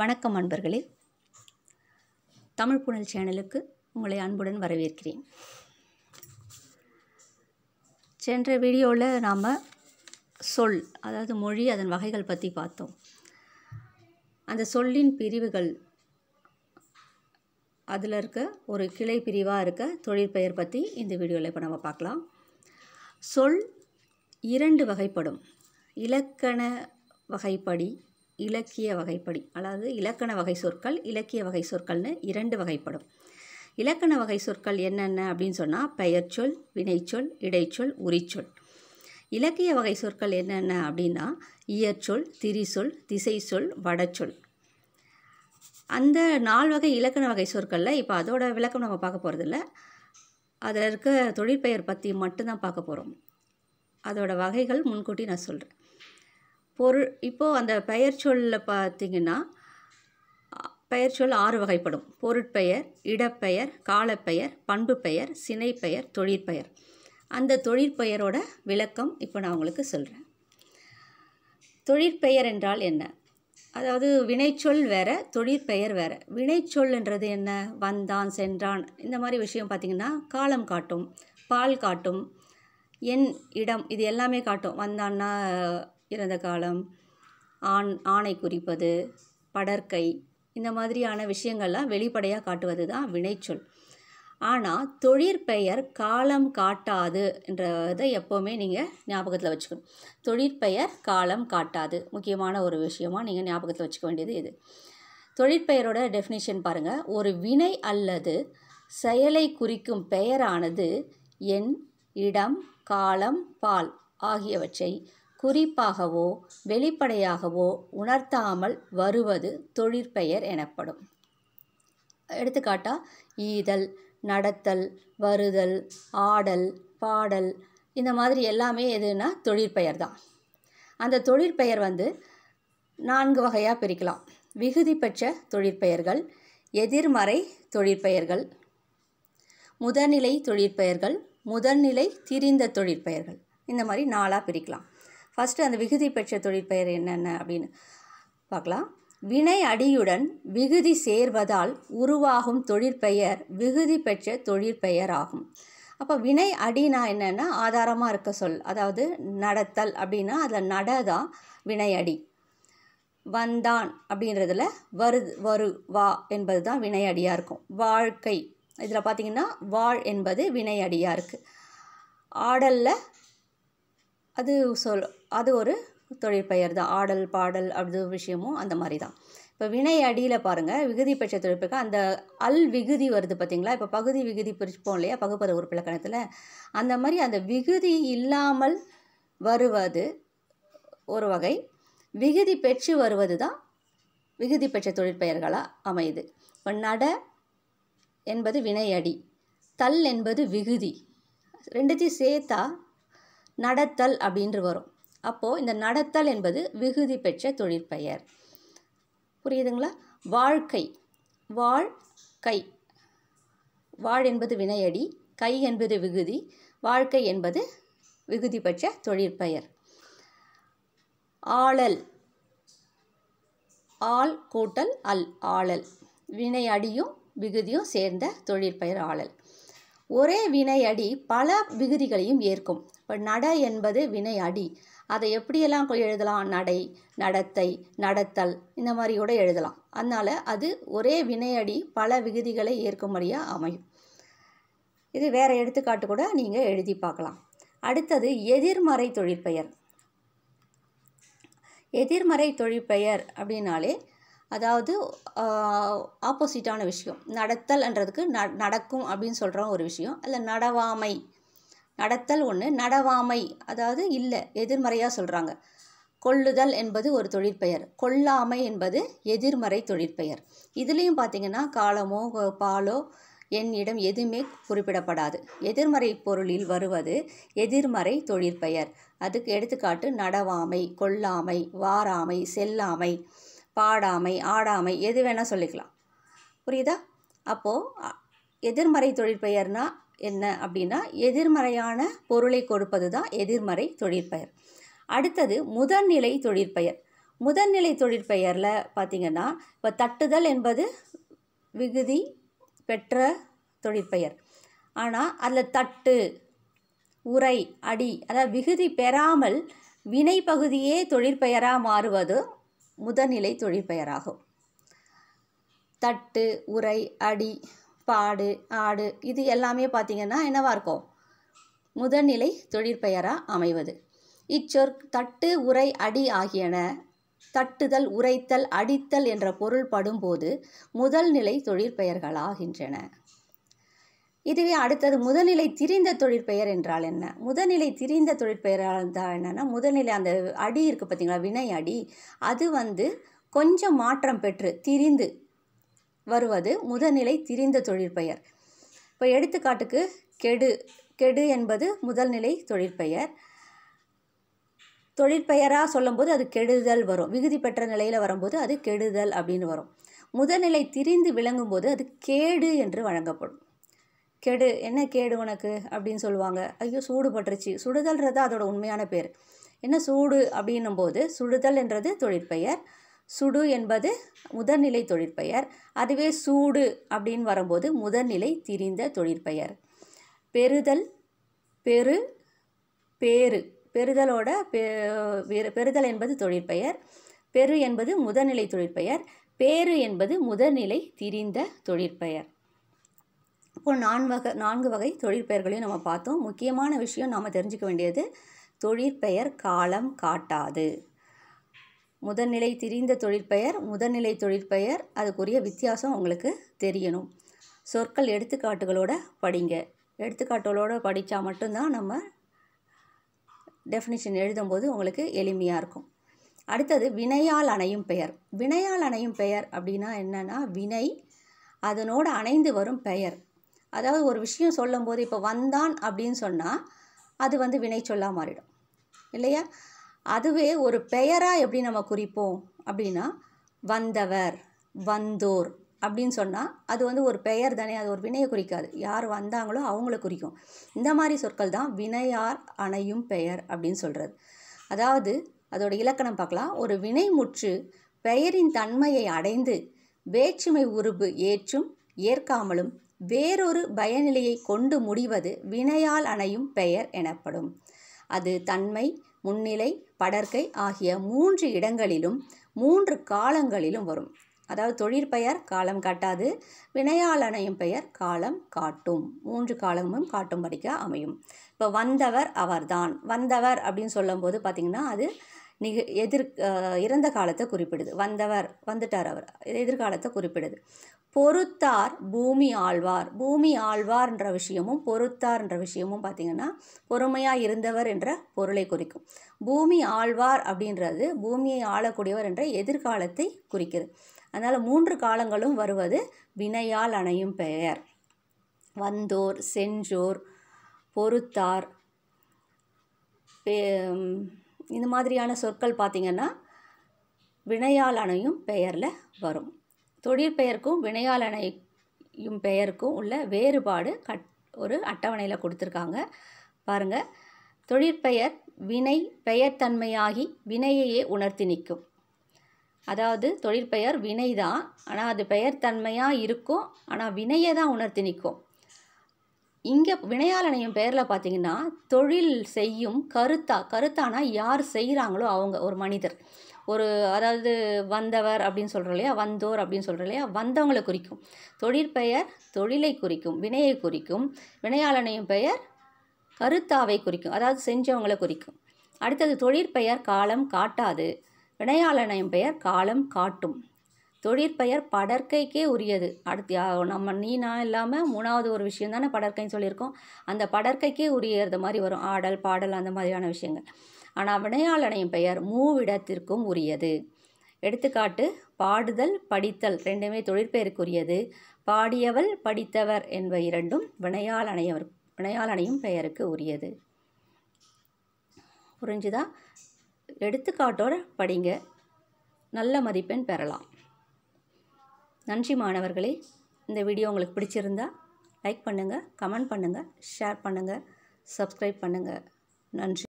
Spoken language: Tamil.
வணக்கம் அன்பர்களே தமிழ் புனல் சேனலுக்கு உங்களை அன்புடன் வரவேற்கிறேன் சென்ற வீடியோவில் நாம் சொல் அதாவது மொழி அதன் வகைகள் பற்றி பார்த்தோம் அந்த சொல்லின் பிரிவுகள் அதில் இருக்க ஒரு கிளை பிரிவாக இருக்க தொழிற்பெயர் பற்றி இந்த வீடியோவில் இப்போ நம்ம பார்க்கலாம் சொல் இரண்டு வகைப்படும் இலக்கண வகைப்படி இலக்கிய வகைப்படி அதாவது இலக்கண வகை சொற்கள் இலக்கிய வகை சொற்கள்னு இரண்டு வகைப்படும் இலக்கண வகை சொற்கள் என்னென்ன அப்படின்னு சொன்னால் பெயர்ச்சொல் வினைச்சொல் இடைச்சொல் உரிச்சொல் இலக்கிய வகை சொற்கள் என்னென்ன அப்படின்னா இயற்சொல் திரிசொல் திசை சொல் வடச்சொல் அந்த நால் வகை இலக்கண வகை சொற்களில் இப்போ அதோட விளக்கம் நம்ம பார்க்க போகிறதில்ல அதில் இருக்க தொழிற்பெயர் பற்றி மட்டும்தான் பார்க்க போகிறோம் அதோடய வகைகள் முன்கூட்டி நான் சொல்கிறேன் பொருள் இப்போது அந்த பெயர் சொல்ல பார்த்திங்கன்னா பெயர் சொல் ஆறு வகைப்படும் பொருட்பெயர் இடப்பெயர் காலப்பெயர் பண்பு பெயர் சினைப்பெயர் தொழிற்பெயர் அந்த தொழிற்பெயரோட விளக்கம் இப்போ நான் உங்களுக்கு சொல்கிறேன் தொழிற்பெயர் என்றால் என்ன அதாவது வினைச்சொல் வேறு தொழிற்பெயர் வேறு வினைச்சொல்ன்றது என்ன வந்தான் சென்றான் இந்த மாதிரி விஷயம் பார்த்திங்கன்னா காலம் காட்டும் பால் காட்டும் என் இடம் இது எல்லாமே காட்டும் வந்தான்னா இறந்த காலம் ஆண் ஆணை குறிப்பது படற்கை இந்த மாதிரியான விஷயங்கள்லாம் வெளிப்படையாக காட்டுவது தான் வினைச்சொல் ஆனால் தொழிற்பெயர் காலம் காட்டாது என்றதை எப்போவுமே நீங்கள் ஞாபகத்தில் வச்சுக்கணும் தொழிற்பெயர் காலம் காட்டாது முக்கியமான ஒரு விஷயமாக நீங்கள் ஞாபகத்தில் வச்சுக்க வேண்டியது இது தொழிற்பெயரோட டெஃபினிஷன் பாருங்கள் ஒரு வினை அல்லது செயலை குறிக்கும் பெயரானது எண் இடம் காலம் பால் ஆகியவற்றை குறிப்பாகவோ வெளிப்படையாகவோ உணர்த்தாமல் வருவது தொழிற்பெயர் எனப்படும் எடுத்துக்காட்டா ஈதல் நடத்தல் வருதல் ஆடல் பாடல் இந்த மாதிரி எல்லாமே எதுனா தொழிற்பெயர் தான் அந்த தொழிற்பெயர் வந்து நான்கு வகையாக பிரிக்கலாம் விகுதி பெற்ற தொழிற்பெயர்கள் எதிர்மறை தொழிற்பெயர்கள் முதல்நிலை தொழிற்பெயர்கள் முதல்நிலை திரிந்த தொழிற்பெயர்கள் இந்த மாதிரி நாளாக பிரிக்கலாம் ஃபஸ்ட்டு அந்த விகுதி பெற்ற தொழிற்பெயர் என்னென்ன அப்படின்னு பார்க்கலாம் வினை அடியுடன் விகுதி சேர்வதால் உருவாகும் தொழிற்பெயர் விகுதி பெற்ற தொழிற்பெயர் ஆகும் அப்போ வினை அடினா என்னென்னா ஆதாரமாக இருக்க சொல் அதாவது நடத்தல் அப்படின்னா அதில் நடதான் வினை அடி வந்தான் அப்படின்றதுல வரு வரு வா என்பது தான் வினை அடியாக இருக்கும் வாழ்க்கை இதில் பார்த்திங்கன்னா வாழ் என்பது வினை அடியாக இருக்குது ஆடலில் அது சொல் அது ஒரு தொழிற்பெயர் தான் ஆடல் பாடல் அப்படி விஷயமும் அந்த மாதிரி தான் இப்போ வினை அடியில் பாருங்கள் விகுதி பெற்ற தொழிற்பெருக்கு அந்த அல் விகுதி வருது பார்த்தீங்களா இப்போ பகுதி விகுதி பிரிப்போம் இல்லையா பகுப்பத உறுப்பிலக்கணத்தில் அந்த மாதிரி அந்த விகுதி இல்லாமல் வருவது ஒரு வகை விகுதி பெற்று வருவது தான் விகுதி பெற்ற தொழிற்பெயர்களாக அமையுது இப்போ நட என்பது வினையடி தல் என்பது விகுதி ரெண்டுத்தையும் சேர்த்தா நடத்தல் அப்படின்று வரும் அப்போது இந்த நடத்தல் என்பது விகுதி பெற்ற தொழிற்பெயர் புரியுதுங்களா வாழ்க்கை வாழ் கை வாழ் என்பது வினையடி கை என்பது விகுதி வாழ்க்கை என்பது விகுதி பெற்ற தொழிற்பெயர் ஆளல் ஆள் கூட்டல் அல் ஆளல் வினை அடியும் விகுதியும் சேர்ந்த தொழிற்பெயர் ஆளல் ஒரே வினை அடி பல விகுதிகளையும் ஏற்கும் இப்போ நட என்பது வினை அடி அதை எப்படியெல்லாம் எழுதலாம் நடை நடத்தை நடத்தல் இந்த மாதிரி கூட எழுதலாம் அதனால் அது ஒரே வினையடி பல விகுதிகளை ஏற்கும்படியாக அமையும் இது வேறு எடுத்துக்காட்டு கூட நீங்கள் எழுதி பார்க்கலாம் அடுத்தது எதிர்மறை தொழிற்பெயர் எதிர்மறை தொழிற்பெயர் அப்படின்னாலே அதாவது ஆப்போசிட்டான விஷயம் நடத்தல் என்றதுக்கு ந நடக்கும் அப்படின்னு சொல்கிற ஒரு விஷயம் அதில் நடவாமை நடத்தல் ஒன்று நடவாமை அதாவது இல்லை எதிர்மறையாக சொல்கிறாங்க கொள்ளுதல் என்பது ஒரு தொழிற்பெயர் கொல்லாமை என்பது எதிர்மறை தொழிற்பெயர் இதுலேயும் பார்த்திங்கன்னா காலமோ பாலோ என்னிடம் எதுவுமே குறிப்பிடப்படாது எதிர்மறை பொருளில் வருவது எதிர்மறை தொழிற்பெயர் அதுக்கு எடுத்துக்காட்டு நடவாமை கொல்லாமை வாராமை செல்லாமை பாடாமை ஆடாமை எது வேணால் சொல்லிக்கலாம் புரியுதா அப்போது எதிர்மறை தொழிற்பெயர்னால் என்ன அப்படின்னா எதிர்மறையான பொருளை கொடுப்பது தான் எதிர்மறை தொழிற்பெயர் அடுத்தது முதன்நிலை தொழிற்பெயர் முதன்நிலை தொழிற்பெயரில் பார்த்திங்கன்னா இப்போ தட்டுதல் என்பது விகுதி பெற்ற தொழிற்பெயர் ஆனால் அதில் தட்டு உரை அடி அதாவது விகுதி பெறாமல் வினை பகுதியே தொழிற்பெயராக மாறுவது முதன்நிலை தொழிற்பெயராகும் தட்டு உரை அடி பாடு ஆடு இது எல்லாமே பார்த்திங்கன்னா என்னவாக இருக்கும் முதல்நிலை தொழிற்பெயராக அமைவது இச்சொற் தட்டு உரை அடி ஆகியன தட்டுதல் உரைத்தல் அடித்தல் என்ற பொருள் படும்போது முதல் நிலை தொழிற்பெயர்களாகின்றன இதுவே அடுத்தது முதல்நிலை திரிந்த தொழிற்பெயர் என்றால் என்ன முதல்நிலை திரிந்த தொழிற்பெயராக இருந்தால் என்னென்னா முதல்நிலை அந்த அடி இருக்குது பார்த்தீங்களா வினை அடி அது வந்து கொஞ்சம் மாற்றம் பெற்று திரிந்து வருவது முதல்நிலை திரிந்த தொழிற்பெயர் இப்போ எடுத்துக்காட்டுக்கு கெடு கெடு என்பது முதல்நிலை தொழிற்பெயர் தொழிற்பெயராக சொல்லும்போது அது கெடுதல் வரும் விகுதி பெற்ற நிலையில் வரும்போது அது கெடுதல் அப்படின்னு வரும் முதல்நிலை திரிந்து விளங்கும் போது அது கேடு என்று வழங்கப்படும் கெடு என்ன கேடு உனக்கு அப்படின்னு சொல்லுவாங்க ஐயோ சூடு பட்டுருச்சு சுடுதல்ன்றது அதோட உண்மையான பேர் என்ன சூடு அப்படின்னும் போது சுடுதல் என்றது தொழிற்பெயர் சுடு என்பது முதன்நிலை தொழிற்பெயர் அதுவே சூடு அப்படின்னு வரும்போது முதல்நிலை திரிந்த தொழிற்பெயர் பெறுதல் பெரு பேரு பெறுதலோட பெறுதல் என்பது தொழிற்பெயர் பெரு என்பது முதநிலை தொழிற்பெயர் பேரு என்பது முதல்நிலை திரிந்த தொழிற்பெயர் இப்போ நான்கு நான்கு வகை தொழிற்பெயர்களையும் நம்ம பார்த்தோம் முக்கியமான விஷயம் நாம் தெரிஞ்சுக்க வேண்டியது தொழிற்பெயர் காலம் காட்டாது முதல்நிலை திரிந்த தொழிற்பெயர் முதல்நிலை தொழிற்பெயர் அதுக்குரிய வித்தியாசம் உங்களுக்கு தெரியணும் சொற்கள் எடுத்துக்காட்டுகளோட படிங்க எடுத்துக்காட்டுகளோட படித்தா மட்டும்தான் நம்ம டெஃபினிஷன் எழுதும்போது உங்களுக்கு எளிமையாக இருக்கும் அடுத்தது வினையால் அணையும் பெயர் வினையால் அணையும் பெயர் அப்படின்னா என்னென்னா வினை அதனோடு அணைந்து வரும் பெயர் அதாவது ஒரு விஷயம் சொல்லும்போது இப்போ வந்தான் அப்படின்னு சொன்னால் அது வந்து வினை சொல்லாக மாறிடும் இல்லையா அதுவே ஒரு பெயராக எப்படி நம்ம குறிப்போம் அப்படின்னா வந்தவர் வந்தோர் அப்படின்னு சொன்னால் அது வந்து ஒரு பெயர் தானே அது ஒரு வினையை குறிக்காது யார் வந்தாங்களோ அவங்கள குறிக்கும் இந்த மாதிரி சொற்கள் தான் வினையார் அணையும் பெயர் அப்படின்னு சொல்கிறது அதாவது அதோட இலக்கணம் பார்க்கலாம் ஒரு வினை முற்று பெயரின் தன்மையை அடைந்து வேற்றுமை உருபு ஏற்றும் ஏற்காமலும் வேறொரு பயநிலையை கொண்டு முடிவது வினையால் அணையும் பெயர் எனப்படும் அது தன்மை முன்னிலை படற்கை ஆகிய மூன்று இடங்களிலும் மூன்று காலங்களிலும் வரும் அதாவது தொழிற்பெயர் காலம் காட்டாது வினையாளனையும் பெயர் காலம் காட்டும் மூன்று காலமும் காட்டும்படிக்க அமையும் இப்போ வந்தவர் அவர்தான் வந்தவர் அப்படின்னு சொல்லும்போது பார்த்திங்கன்னா அது நிக எதிர் இறந்த காலத்தை குறிப்பிடுது வந்தவர் வந்துட்டார் அவர் எதிர்காலத்தை குறிப்பிடுது பொறுத்தார் பூமி ஆழ்வார் பூமி ஆழ்வார்ன்ற விஷயமும் பொறுத்தார்ன்ற விஷயமும் பார்த்திங்கன்னா பொறுமையாக இருந்தவர் என்ற பொருளை குறிக்கும் பூமி ஆழ்வார் அப்படின்றது பூமியை ஆளக்கூடியவர் என்ற எதிர்காலத்தை குறிக்கிறது அதனால் மூன்று காலங்களும் வருவது வினையால் அணையும் பெயர் வந்தோர் செஞ்சோர் பொறுத்தார் பே இந்த மாதிரியான சொற்கள் பார்த்திங்கன்னா அணையும் பெயரில் வரும் பெயருக்கும் வினையால் அணையும் பெயருக்கும் உள்ள வேறுபாடு கட் ஒரு அட்டவணையில் கொடுத்துருக்காங்க பாருங்கள் தொழிற்பெயர் வினை பெயர் தன்மையாகி வினையையே உணர்த்தி நிற்கும் அதாவது தொழிற்பெயர் வினை தான் ஆனால் அது பெயர் தன்மையாக இருக்கும் ஆனால் வினையை தான் உணர்த்தி நிற்கும் இங்கே வினையாளனையும் பேரில் பார்த்தீங்கன்னா தொழில் செய்யும் கருத்தா கருத்தானா யார் செய்கிறாங்களோ அவங்க ஒரு மனிதர் ஒரு அதாவது வந்தவர் அப்படின்னு சொல்கிறோம் இல்லையா வந்தோர் அப்படின்னு சொல்கிறோம் இல்லையா வந்தவங்களை குறிக்கும் தொழிற்பெயர் தொழிலை குறிக்கும் வினையை குறிக்கும் வினையாளனையும் பெயர் கருத்தாவை குறிக்கும் அதாவது செஞ்சவங்களை குறிக்கும் அடுத்தது தொழிற்பெயர் காலம் காட்டாது வினையாளனையும் பெயர் காலம் காட்டும் தொழிற்பெயர் படற்கைக்கே உரியது அடுத்து நம்ம நீ நான் இல்லாமல் மூணாவது ஒரு விஷயம் தானே படற்கைன்னு சொல்லியிருக்கோம் அந்த படற்கைக்கே உரியது மாதிரி வரும் ஆடல் பாடல் அந்த மாதிரியான விஷயங்கள் ஆனால் வினையாளனையும் பெயர் மூவிடத்திற்கும் உரியது எடுத்துக்காட்டு பாடுதல் படித்தல் ரெண்டுமே தொழிற்பெயருக்குரியது பாடியவள் படித்தவர் என்ப இரண்டும் அணையவர் வினையால் அணையும் பெயருக்கு உரியது புரிஞ்சுதா எடுத்துக்காட்டோட படிங்க நல்ல மதிப்பெண் பெறலாம் நன்றி மாணவர்களே இந்த வீடியோ உங்களுக்கு பிடிச்சிருந்தா லைக் பண்ணுங்கள் கமெண்ட் பண்ணுங்கள் ஷேர் பண்ணுங்கள் சப்ஸ்கிரைப் பண்ணுங்கள் நன்றி